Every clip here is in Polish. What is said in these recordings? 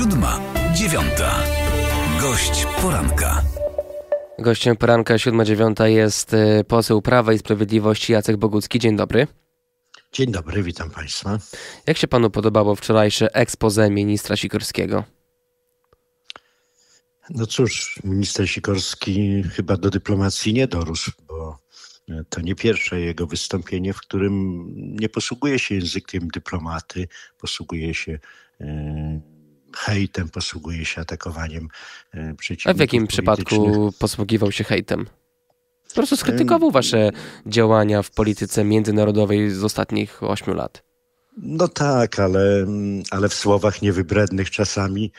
Siódma, dziewiąta. Gość poranka. Gościem poranka siódma dziewiąta jest y, poseł Prawa i Sprawiedliwości Jacek Bogucki. Dzień dobry. Dzień dobry, witam Państwa. Jak się Panu podobało wczorajsze ekspoze ministra Sikorskiego? No cóż, minister Sikorski chyba do dyplomacji nie dorósł, bo e, to nie pierwsze jego wystąpienie, w którym nie posługuje się językiem dyplomaty, posługuje się e, hejtem posługuje się atakowaniem przeciwników. A w jakim przypadku posługiwał się hejtem? Po prostu skrytykował wasze działania w polityce międzynarodowej z ostatnich ośmiu lat. No tak, ale, mm, ale w słowach niewybrednych czasami.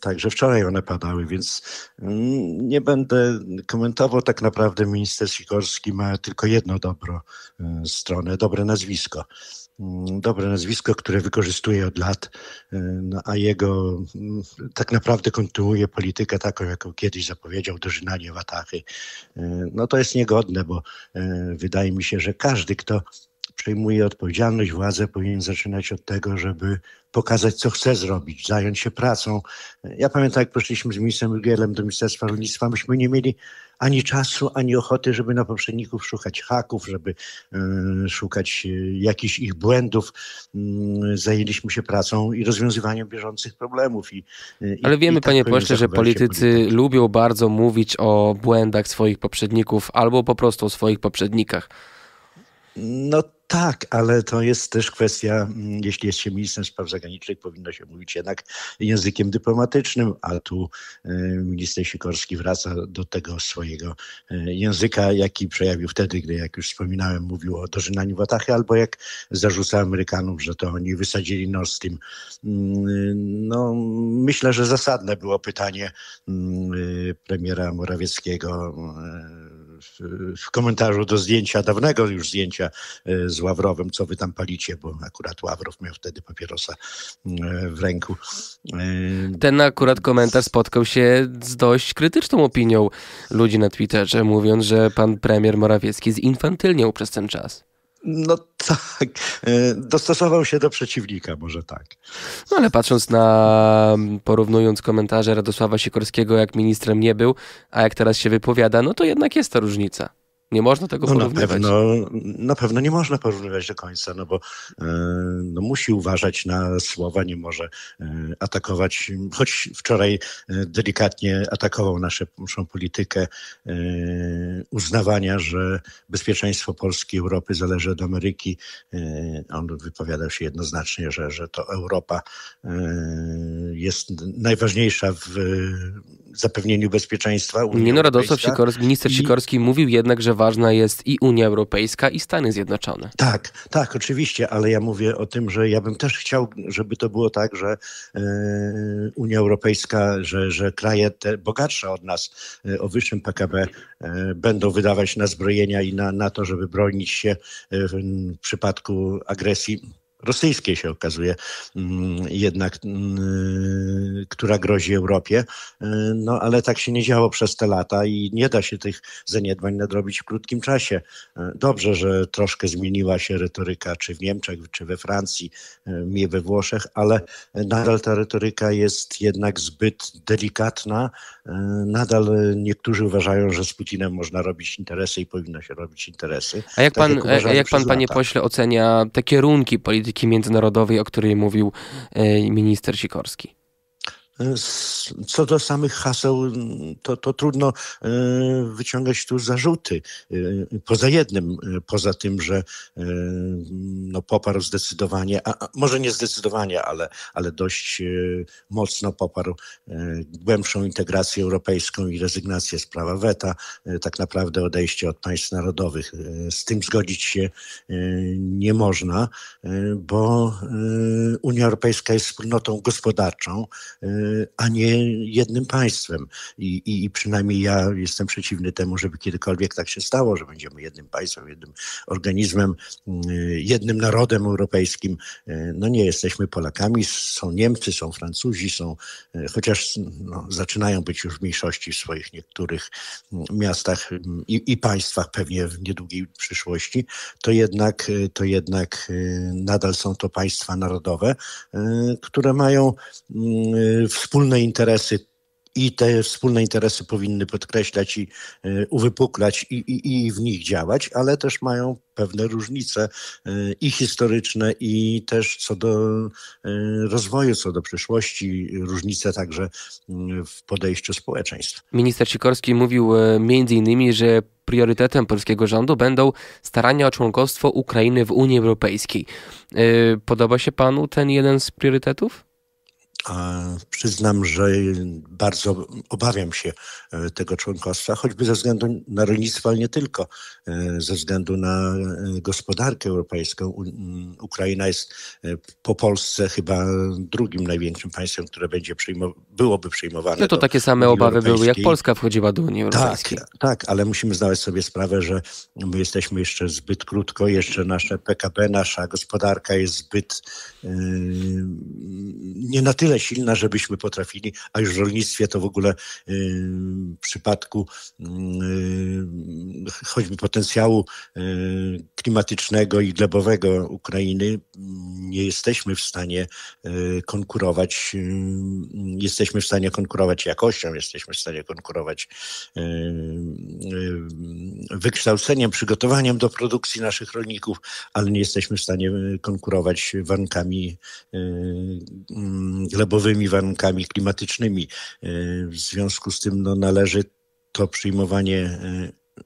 Także wczoraj one padały, więc nie będę komentował. Tak naprawdę minister Sikorski ma tylko jedno dobro e, stronę, dobre nazwisko. Mm, dobre nazwisko, które wykorzystuje od lat, y, no, a jego mm, tak naprawdę kontynuuje politykę taką, jaką kiedyś zapowiedział dożynanie Watachy. Y, no to jest niegodne, bo y, wydaje mi się, że każdy, kto przejmuje odpowiedzialność, władzę, powinien zaczynać od tego, żeby pokazać, co chce zrobić, zająć się pracą. Ja pamiętam, jak poszliśmy z ministrem Rugielem do Ministerstwa Rolnictwa, myśmy nie mieli ani czasu, ani ochoty, żeby na poprzedników szukać haków, żeby y, szukać y, jakichś ich błędów. Y, zajęliśmy się pracą i rozwiązywaniem bieżących problemów. I, e, Ale wiemy, i tak panie pośle, że politycy lubią bardzo mówić o błędach swoich poprzedników albo po prostu o swoich poprzednikach. No tak, ale to jest też kwestia, mm, jeśli jest się ministrem spraw zagranicznych, powinno się mówić jednak językiem dyplomatycznym, a tu y, minister Sikorski wraca do tego swojego y, języka, jaki przejawił wtedy, gdy, jak już wspominałem, mówił o dożynaniu Watachy, albo jak zarzuca Amerykanów, że to oni wysadzili Nord Stream. Mm, no, myślę, że zasadne było pytanie mm, y, premiera Morawieckiego Y, w komentarzu do zdjęcia, dawnego już zdjęcia y, z Ławrowem, co wy tam palicie, bo akurat Ławrow miał wtedy papierosa y, w ręku. Ten akurat komentarz spotkał się z dość krytyczną opinią ludzi na Twitterze, mówiąc, że pan premier Morawiecki zinfantylniał przez ten czas. No tak, e, dostosował się do przeciwnika, może tak. No ale patrząc na, porównując komentarze Radosława Sikorskiego, jak ministrem nie był, a jak teraz się wypowiada, no to jednak jest ta różnica. Nie można tego no porównywać. Na pewno, na pewno nie można porównywać do końca, no bo e, no musi uważać na słowa, nie może e, atakować, choć wczoraj e, delikatnie atakował naszą, naszą politykę uznawania, że bezpieczeństwo Polski, i Europy zależy od Ameryki. On wypowiadał się jednoznacznie, że, że to Europa jest najważniejsza w zapewnieniu bezpieczeństwa. Unii nie no, Radosław Sikorski, minister i... Sikorski mówił jednak, że ważna jest i Unia Europejska, i Stany Zjednoczone. Tak, tak, oczywiście, ale ja mówię o tym, że ja bym też chciał, żeby to było tak, że e, Unia Europejska, że, że kraje te bogatsze od nas e, o wyższym PKB e, będą wydawać na zbrojenia i na, na to, żeby bronić się w przypadku agresji rosyjskiej się okazuje mm, jednak, mm, która grozi Europie. Y, no ale tak się nie działo przez te lata i nie da się tych zaniedbań nadrobić w krótkim czasie. Y, dobrze, że troszkę zmieniła się retoryka czy w Niemczech, czy we Francji, y, mniej we Włoszech, ale nadal ta retoryka jest jednak zbyt delikatna. Nadal niektórzy uważają, że z Putinem można robić interesy i powinno się robić interesy. A jak tak pan, jak, jak pan panie pośle, ocenia te kierunki polityki polityki międzynarodowej, o której mówił e, minister Sikorski. Co do samych haseł, to, to trudno e, wyciągać tu zarzuty. E, poza jednym, e, poza tym, że no, poparł zdecydowanie, a, może nie zdecydowanie, ale, ale dość mocno poparł głębszą integrację europejską i rezygnację z prawa weta, tak naprawdę odejście od państw narodowych. Z tym zgodzić się nie można, bo Unia Europejska jest wspólnotą gospodarczą, a nie jednym państwem. I, i, I, przynajmniej ja jestem przeciwny temu, żeby kiedykolwiek tak się stało, że będziemy jednym państwem, jednym organizmem, y, jednym narodem europejskim. Y, no nie jesteśmy Polakami, są Niemcy, są Francuzi, są, y, chociaż no, zaczynają być już mniejszości w swoich niektórych mm, miastach mm, i, i państwach pewnie w niedługiej przyszłości, to jednak, to jednak nadal są to państwa narodowe, które mają mm, w wspólne interesy i te wspólne interesy powinny podkreślać i y, uwypuklać i, i, i, w nich działać, ale też mają pewne różnice y, i historyczne, i też co do y, rozwoju, co do przyszłości, różnice także w podejściu społeczeństw. Minister Sikorski mówił między innymi, że priorytetem polskiego rządu będą starania o członkostwo Ukrainy w Unii Europejskiej. Podoba się panu ten jeden z priorytetów? Przyznam, że bardzo obawiam się e, tego członkostwa, choćby ze względu na rolnictwo, ale nie tylko, e, ze względu na e, gospodarkę europejską. Mm, Ukraina jest po Polsce chyba drugim największym państwem, które będzie przyjmow- byłoby przyjmowane. No to takie same obawy były, jak Polska wchodziła do Unii tak, Europejskiej. Tak, tak, ale musimy zdawać sobie sprawę, że my jesteśmy jeszcze zbyt krótko, jeszcze nasze PKB, nasza gospodarka jest zbyt yy, nie na tyle tyle silna, żebyśmy potrafili, a już w rolnictwie to w ogóle y, w przypadku y, choćby potencjału y, klimatycznego i glebowego Ukrainy nie jesteśmy w stanie konkurować, jesteśmy w stanie konkurować jakością, jesteśmy w stanie konkurować wykształceniem, przygotowaniem do produkcji naszych rolników, ale nie jesteśmy w stanie e, konkurować warunkami glebowymi, e, mm, warunkami klimatycznymi. E, w związku z tym no, należy to przyjmowanie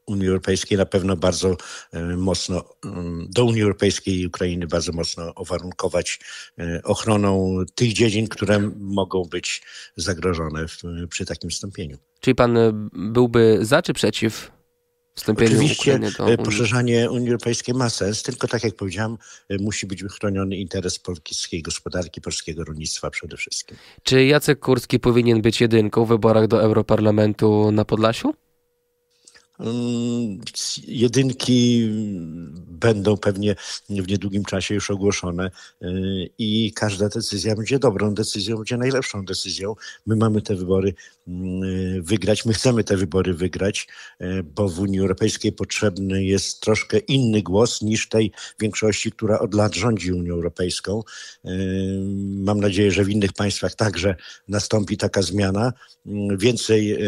Unii Europejskiej na pewno bardzo mocno, mm, do Unii Europejskiej i Ukrainy bardzo mocno owarunkować ochroną tych dziedzin, które mogą być zagrożone w, przy takim wstąpieniu. Czyli pan byłby za czy przeciw Oczywiście do e, poszerzanie Unii Europejskiej ma sens, tylko tak jak powiedziałem, e, musi być chroniony interes polskiej gospodarki, polskiego rolnictwa przede wszystkim. Czy Jacek Kurski powinien być jedynką w wyborach do Europarlamentu na Podlasiu? Mm, jedynki będą pewnie w niedługim czasie już ogłoszone y, i każda decyzja będzie dobrą decyzją, będzie najlepszą decyzją. My mamy te wybory mm, wygrać, my chcemy te wybory wygrać, y, bo w Unii Europejskiej potrzebny jest troszkę inny głos niż tej większości, która od lat rządzi Unią Europejską. Y, mam nadzieję, że w innych państwach także nastąpi taka zmiana. Więcej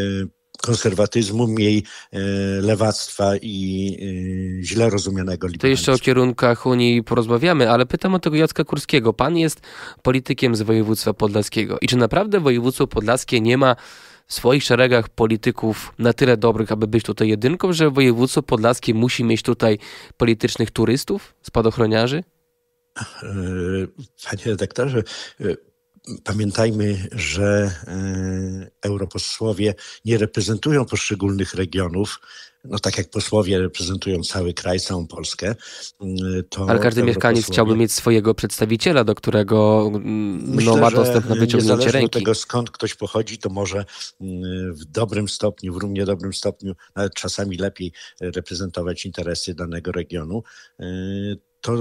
konserwatyzmu, mniej e, lewactwa i e, źle rozumianego liberalizmu. To jeszcze o kierunkach Unii porozmawiamy, ale pytam o tego Jacka Kurskiego. Pan jest politykiem z województwa podlaskiego. I czy naprawdę województwo podlaskie nie ma w swoich szeregach polityków na tyle dobrych, aby być tutaj jedynką, że województwo podlaskie musi mieć tutaj politycznych turystów, spadochroniarzy? E, panie redaktorze, Pamiętajmy, że e, europosłowie nie reprezentują poszczególnych regionów, no tak jak posłowie reprezentują cały kraj, całą Polskę, e, to... Ale każdy mieszkaniec chciałby mieć swojego przedstawiciela, do którego mm, no, myślę, no, ma dostęp na wyciągnięcie ręki. Do tego, skąd ktoś pochodzi, to może mm, w dobrym stopniu, w równie dobrym stopniu, nawet czasami lepiej reprezentować interesy danego regionu. E, to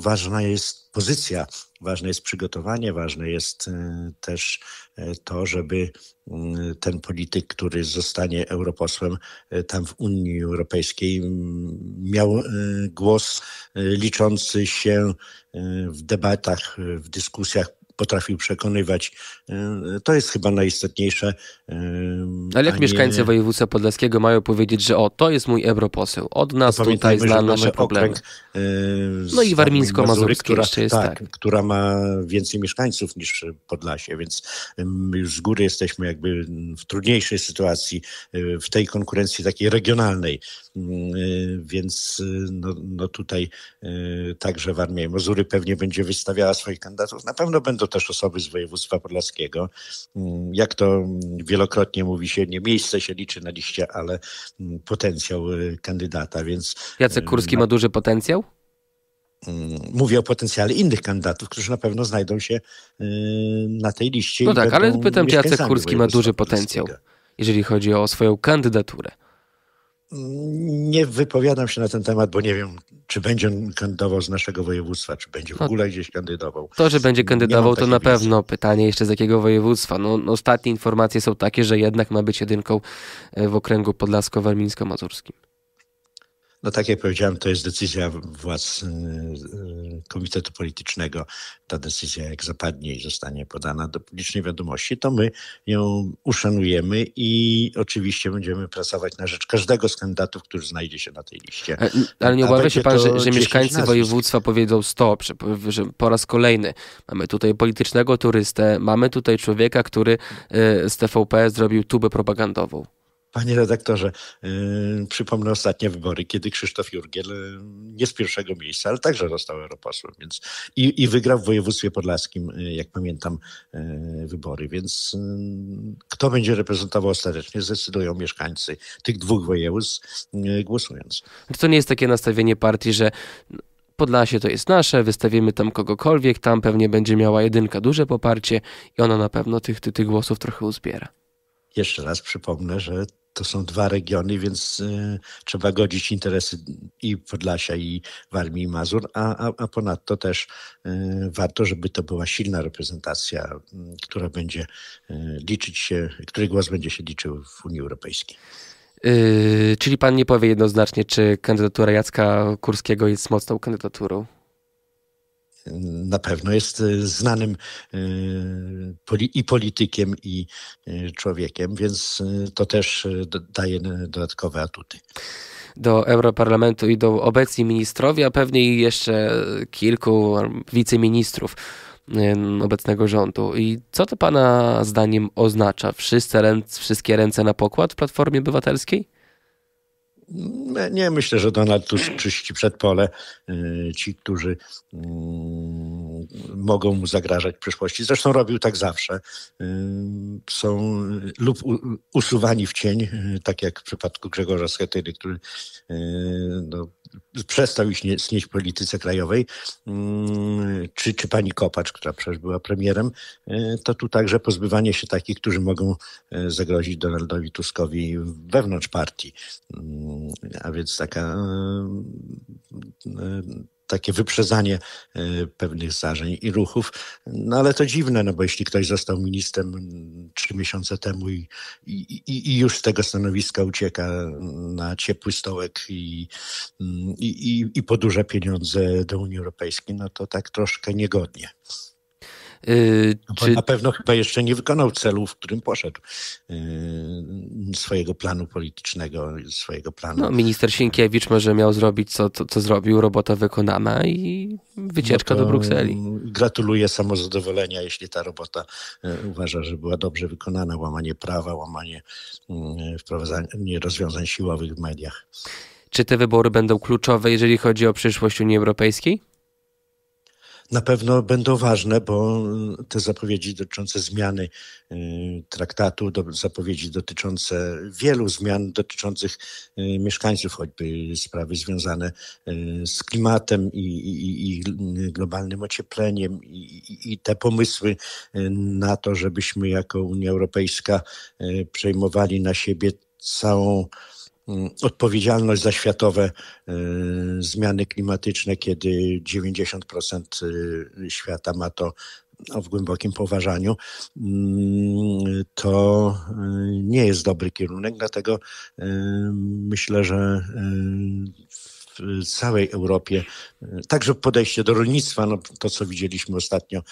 ważna jest pozycja, ważne jest przygotowanie, ważne jest e, też e, to, żeby mm, ten polityk, który zostanie europosłem e, tam w Unii Europejskiej, miał głos liczący się w debatach, w dyskusjach potrafił przekonywać. Y, to jest chyba najistotniejsze. Y, Ale jak nie... mieszkańcy województwa podlaskiego mają powiedzieć, że o, to jest mój europoseł, od nas no, tutaj zna nasze problemy. Y, no i warmińsko-mazurskie jeszcze jest tak, tak, Która ma więcej mieszkańców niż Podlasie, więc już z góry jesteśmy jakby w trudniejszej sytuacji w tej konkurencji takiej regionalnej. Mm, więc no, no tutaj także Warmia Mazury pewnie będzie wystawiała swoich kandydatów. Na pewno będą to też osoby z województwa podlaskiego. Mm, jak to mm, wielokrotnie mówi się, nie miejsce się liczy na liście, ale mm, potencjał y, kandydata, więc... Jacek y, Kurski ma duży potencjał? mówię o potencjale innych kandydatów, którzy na pewno znajdą się y, na tej liście. No tak, ale pytam, czy Jacek Kurski ma duży potencjał, jeżeli chodzi o swoją kandydaturę. Nie wypowiadam się na ten temat, bo nie wiem, czy będzie on kandydował z naszego województwa, czy będzie w no, ogóle gdzieś kandydował. To, że będzie kandydował, to na pewno pytanie jeszcze z jakiego województwa. No, no, ostatnie informacje są takie, że jednak ma być jedynką e, w okręgu podlasko-warmińsko-mazurskim. No tak jak powiedziałem, to jest decyzja władz y, y, Komitetu Politycznego. Ta decyzja, jak zapadnie i zostanie podana do publicznej wiadomości, to my ją uszanujemy i oczywiście będziemy pracować na rzecz każdego z kandydatów, który znajdzie się na tej liście. E, ale, nie obawia się pan, że, że mieszkańcy nazwisk. województwa powiedzą stop, że, że po raz kolejny mamy tutaj politycznego turystę, mamy tutaj człowieka, który e, z TVP zrobił tubę propagandową. Panie redaktorze, yy, przypomnę ostatnie wybory, kiedy Krzysztof Jurgiel yy, nie z pierwszego miejsca, ale także został europosłem, więc i, i wygrał w województwie podlaskim, yy, jak pamiętam, yy, wybory. Więc yy, kto będzie reprezentował ostatecznie, zdecydują mieszkańcy tych dwóch województw yy, głosując. To nie jest takie nastawienie partii, że Podlasie to jest nasze, wystawimy tam kogokolwiek, tam pewnie będzie miała jedynka duże poparcie i ona na pewno tych, tych głosów trochę uzbiera. Jeszcze raz przypomnę, że to są dwa regiony, więc y, trzeba godzić interesy i Podlasia, i Warmii, i Mazur, a, a, a ponadto też y, warto, żeby to była silna reprezentacja, y, która będzie liczyć się, który głos będzie się liczył w Unii Europejskiej. czyli pan nie powie jednoznacznie, czy kandydatura Jacka Kurskiego jest mocną kandydaturą? na pewno jest e, znanym e, i politykiem, i e, człowiekiem, więc to też daje dodatkowe atuty do Europarlamentu i do obecni ministrowie, a pewnie jeszcze kilku wiceministrów obecnego rządu. I co to Pana zdaniem oznacza? ręce, wszystkie ręce na pokład w Platformie Obywatelskiej? Nie, myślę, że to nadto czyści przedpole. Y, ci, którzy mm, mogą mu zagrażać w przyszłości. Zresztą robił tak zawsze. Y, są lub usuwani w cień, y, tak jak w przypadku Grzegorza Schetyry, który y, no, przestał istnieć w polityce krajowej, czy, czy pani Kopacz, która przecież była premierem, to tu także pozbywanie się takich, którzy mogą zagrozić Donaldowi Tuskowi wewnątrz partii. A więc taka takie wyprzedzanie e, pewnych zdarzeń i ruchów. No ale to dziwne, no bo jeśli ktoś został ministrem mm, trzy miesiące temu i, i, i już z tego stanowiska ucieka na ciepły stołek i, mm, i, i, i po duże pieniądze do Unii Europejskiej, no to tak troszkę niegodnie. Y, no czy... Na pewno chyba jeszcze nie wykonał celu, w którym poszedł y, swojego planu politycznego, swojego planu. No, minister Sienkiewicz może miał zrobić, co, co, co zrobił, robota wykonana i wycieczka no do Brukseli. Gratuluję samozadowolenia, jeśli ta robota y, uważa, że była dobrze wykonana, łamanie prawa, łamanie wprowadzanie rozwiązań siłowych w mediach. Czy te wybory będą kluczowe, jeżeli chodzi o przyszłość Unii Europejskiej? na pewno będą ważne, bo y, te zapowiedzi dotyczące zmiany y, traktatu, zapowiedzi dotyczące wielu zmian dotyczących y, mieszkańców, choćby sprawy związane z klimatem i, i, i globalnym ociepleniem, i, i te pomysły na to, żebyśmy jako Unia Europejska przejmowali na siebie całą Mm, odpowiedzialność za światowe e, zmiany klimatyczne, kiedy 90% e, świata ma to no, w głębokim poważaniu, mm, to e, nie jest dobry kierunek, dlatego myślę, że w całej Europie, także podejście do rolnictwa, no to co widzieliśmy ostatnio,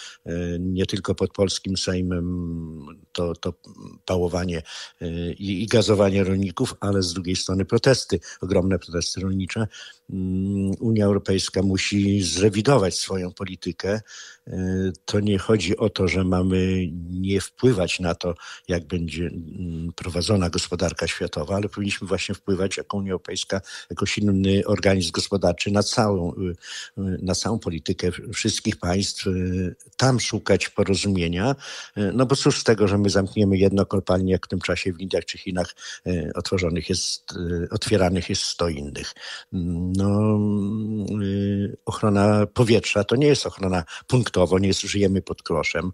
nie tylko pod polskim Sejmem, to, to pałowanie y, i, i gazowanie rolników, ale z drugiej strony protesty, ogromne protesty rolnicze. Mm, Unia Europejska musi zrewidować swoją politykę. Y, to nie chodzi o to, że mamy nie wpływać na to, jak będzie mm, prowadzona gospodarka światowa, ale powinniśmy właśnie wpływać jako Unia Europejska, jako silny organizm gospodarczy na całą, y, na całą politykę wszystkich państw, tam szukać porozumienia, e, no bo cóż z tego, że my zamkniemy jedno kopalnię, jak w tym czasie w Indiach czy Chinach e, otworzonych jest, e, otwieranych jest 100 innych. No, ochrona powietrza to nie jest ochrona punktowo, nie jest, żyjemy pod kloszem.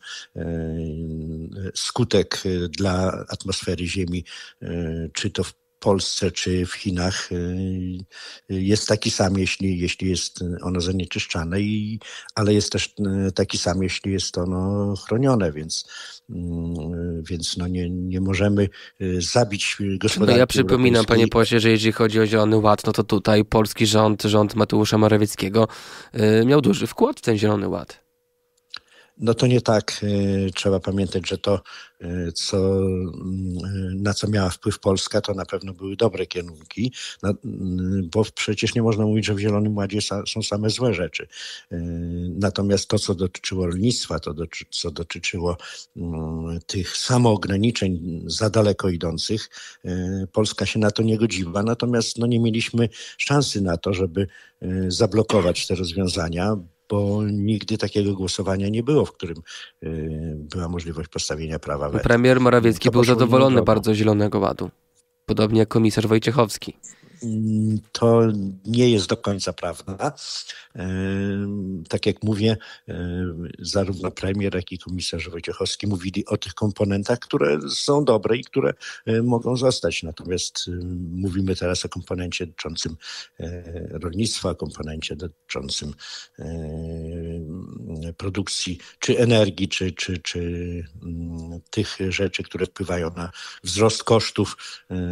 Skutek dla atmosfery Ziemi, czy to w Polsce czy w Chinach y, y, jest taki sam, jeśli, jeśli jest ono zanieczyszczane, i, ale jest też y, taki sam, jeśli jest ono chronione, więc, mm, więc no nie, nie możemy zabić gospodarki. No ja przypominam, panie pośle, że jeżeli chodzi o Zielony Ład, no to tutaj polski rząd, rząd Mateusza Morawieckiego miał duży wkład w ten Zielony Ład. No to nie tak. Y, trzeba pamiętać, że to, y, co, y, na co miała wpływ Polska, to na pewno były dobre kierunki, no, bo przecież nie można mówić, że w Zielonym Ładzie są same złe rzeczy. Natomiast to, co dotyczyło rolnictwa, to, co dotyczyło mm, tych samoograniczeń za daleko idących, Polska się na to nie godziła. Natomiast no, nie mieliśmy szansy na to, żeby zablokować te rozwiązania bo nigdy takiego głosowania nie było, w którym y, była możliwość postawienia prawa Premier Morawiecki był zadowolony bardzo Zielonego Ładu, podobnie jak komisarz Wojciechowski. Mm, to nie jest do końca prawda. Tak jak mówię, zarówno premier, jak i komisarz Wojciechowski mówili o tych komponentach, które są dobre i które y, mogą zostać. Natomiast y, mówimy teraz o komponencie dotyczącym y, rolnictwa, komponencie dotyczącym produkcji czy energii, czy, czy, czy mm, tych rzeczy, które wpływają na wzrost kosztów.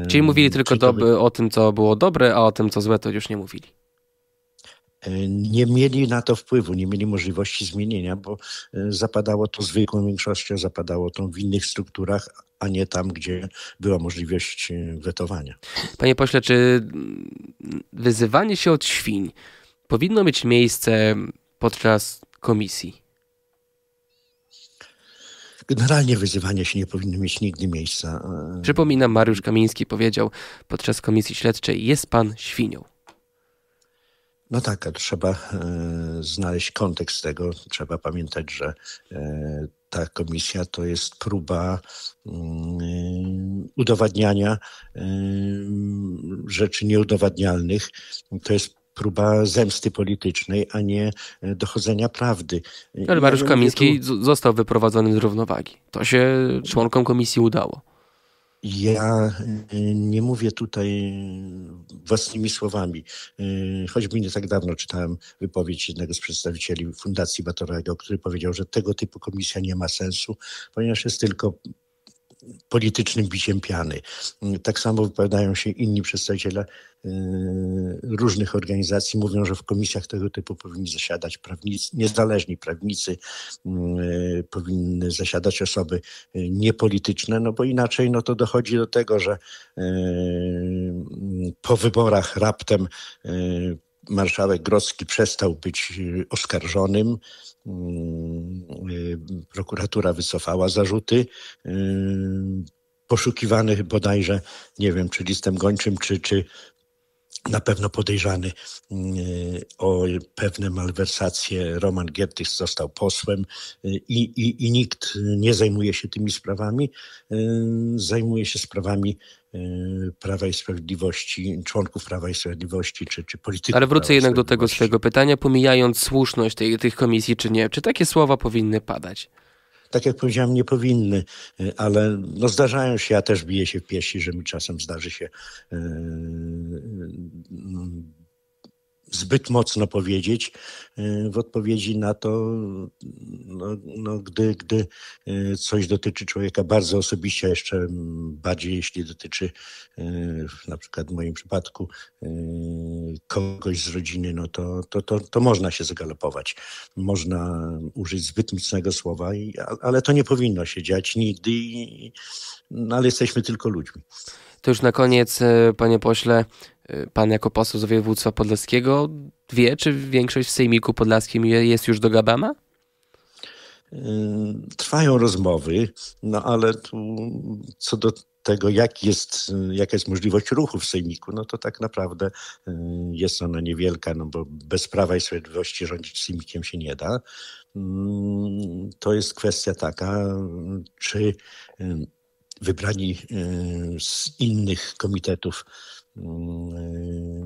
Czyli mówili tylko do, o tym, co było dobre, a o tym, co złe, to już nie mówili e, nie mieli na to wpływu, nie mieli możliwości zmienienia, bo e, zapadało to zwykłą większością, zapadało to w innych strukturach, a nie tam, gdzie była możliwość e, wetowania. Panie pośle, czy mm, wyzywanie się od świń powinno mieć miejsce podczas komisji? generalnie wyzywania się nie powinny mieć nigdy miejsca. E, Przypominam, Mariusz Kamiński powiedział podczas komisji śledczej, jest pan świnią. No tak, a trzeba e, znaleźć kontekst tego. Trzeba pamiętać, że e, ta komisja to jest próba mm, udowadniania e, rzeczy nieudowadnialnych. To jest próba zemsty politycznej, a nie e, dochodzenia prawdy. E, Ale Mariusz Kamiński tu... został wyprowadzony z równowagi. To się członkom komisji udało. Ja e, nie mówię tutaj własnymi słowami. Choćby nie tak dawno czytałem wypowiedź jednego z przedstawicieli Fundacji Batorego, który powiedział, że tego typu komisja nie ma sensu, ponieważ jest tylko politycznym biciem piany. Tak samo wypowiadają się inni przedstawiciele y, różnych organizacji. Mówią, że w komisjach tego typu powinni zasiadać prawnicy, niezależni prawnicy, y, powinny zasiadać osoby y, niepolityczne, no bo inaczej no to dochodzi do tego, że po wyborach raptem marszałek Grodzki przestał być y, oskarżonym. Mm, y, prokuratura wycofała zarzuty. Y, poszukiwany bodajże, nie wiem, czy listem gończym, czy, czy na pewno podejrzany o pewne malwersacje. Roman Giertych został posłem i, i, i nikt nie zajmuje się tymi sprawami. Zajmuje się sprawami Y, Prawa i Sprawiedliwości, członków Prawa i Sprawiedliwości, czy, czy polityków. Ale wrócę Prawa jednak do tego swojego pytania, pomijając słuszność tej, tych komisji, czy nie. Czy takie słowa powinny padać? tak jak powiedziałem, nie powinny, y, ale no zdarzają się. Ja też biję się w piersi, że mi czasem zdarzy się y, zbyt mocno powiedzieć e, w odpowiedzi na to, no, no, gdy, gdy e, coś dotyczy człowieka bardzo osobiście, jeszcze bardziej jeśli dotyczy e, na przykład w moim przypadku kogoś z rodziny, no to, to, to, to można się zagalopować. Można użyć zbyt mocnego słowa, ale to nie powinno się dziać nigdy, no, ale jesteśmy tylko ludźmi. To już na koniec, panie pośle, Y, pan jako poseł z województwa podlaskiego wie, czy większość w sejmiku podlaskim jest już do Gabama? Y, trwają rozmowy, no ale tu co do tego, jak jest, jaka jest możliwość ruchu w sejmiku, no to tak naprawdę y, jest ona niewielka, no bo bez Prawa i Sprawiedliwości rządzić sejmikiem się nie da. Mm, to jest kwestia taka, czy wybrani z innych komitetów Mm,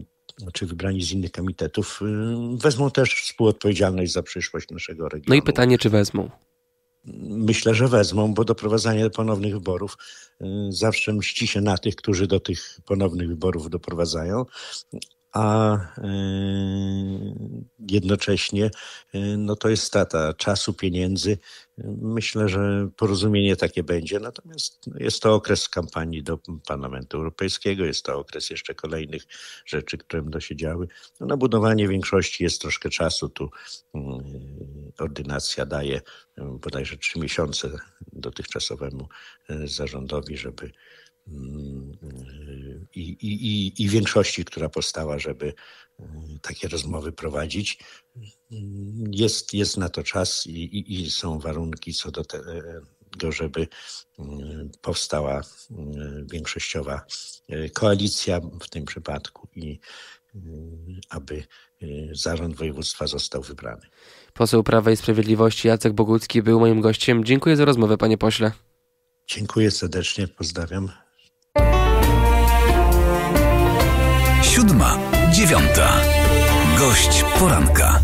y, czy znaczy wybrani z innych komitetów, y, wezmą też współodpowiedzialność za przyszłość naszego regionu. No i pytanie, czy wezmą? Myślę, że wezmą, bo doprowadzanie do ponownych wyborów y, zawsze mści się na tych, którzy do tych ponownych wyborów doprowadzają, a e, jednocześnie e, no to jest strata czasu, pieniędzy. Myślę, że porozumienie takie będzie. Natomiast no, jest to okres kampanii do Parlamentu Europejskiego, jest to okres jeszcze kolejnych rzeczy, które będą się działy. No, na budowanie większości jest troszkę czasu. Tu mm, ordynacja daje e, bodajże trzy miesiące dotychczasowemu zarządowi, żeby mm, i, i, i większości, która powstała, żeby mm, takie rozmowy prowadzić. Jest, jest na to czas i, i są warunki co do tego, żeby mm, powstała mm, większościowa e, koalicja w tym przypadku i aby e, zarząd województwa został wybrany. Poseł Prawa i Sprawiedliwości Jacek Bogucki był moim gościem. Dziękuję za rozmowę, panie pośle. Dziękuję serdecznie, pozdrawiam. Siódma, dziewiąta. Gość poranka.